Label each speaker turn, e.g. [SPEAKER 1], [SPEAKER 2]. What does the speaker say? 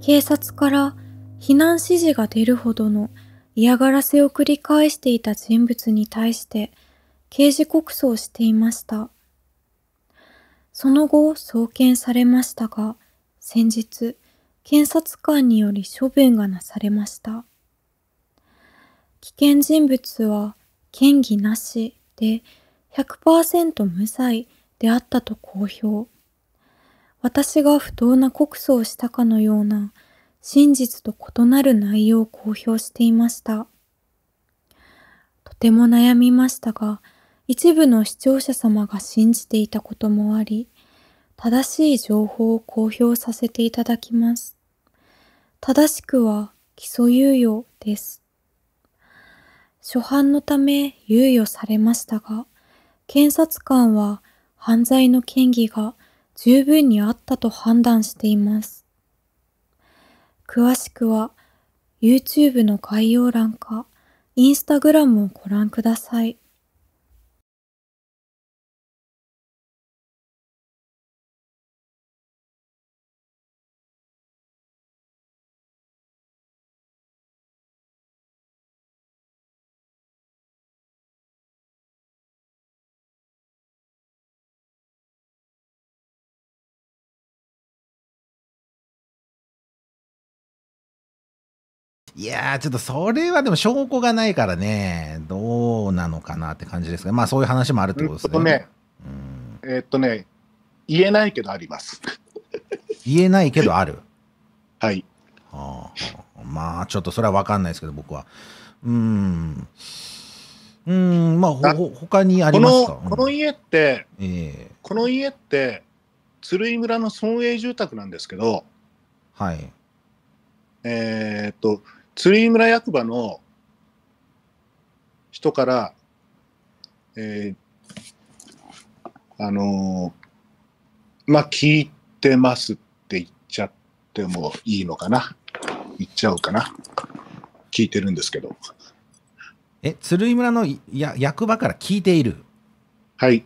[SPEAKER 1] 警察から避難指示が出るほどの嫌がらせを繰り返していた人物に対して刑事告訴をしていました。その後送検されましたが、先日、検察官により処分がなされました。危険人物は嫌疑なしで100%無罪であったと公表。私が不当な告訴をしたかのような真実と異なる内容を公表していました。とても悩みましたが、一部の視聴者様が信じていたこともあり、正しい情報を公表させていただきます。正しくは基礎猶予です。初犯のため猶予されましたが、検察官は犯罪の嫌疑が十分にあったと判断しています。詳しくは YouTube の概要欄か Instagram をご覧ください。
[SPEAKER 2] いやー、ちょっとそれはでも証拠がないからね、どうなのかなって感
[SPEAKER 3] じですが、まあそういう話もあるってことですね。ね
[SPEAKER 2] うん、えー、っとね、言えないけどあります。
[SPEAKER 3] 言えないけどある。はい。はあ、まあちょっとそれは分かんないですけど、僕は。うん。うん、まあ、ほ他にあ
[SPEAKER 2] りますかこの家って、えー、この家って、鶴居村の村営住宅なんですけど、はい。えー、っと、り村役場の人から、えー、あのー、まあ、聞いてますって言っちゃってもいいのかな。言っちゃうかな。聞いてるんですけど。え、鶴居村のや役場から聞いている。はい。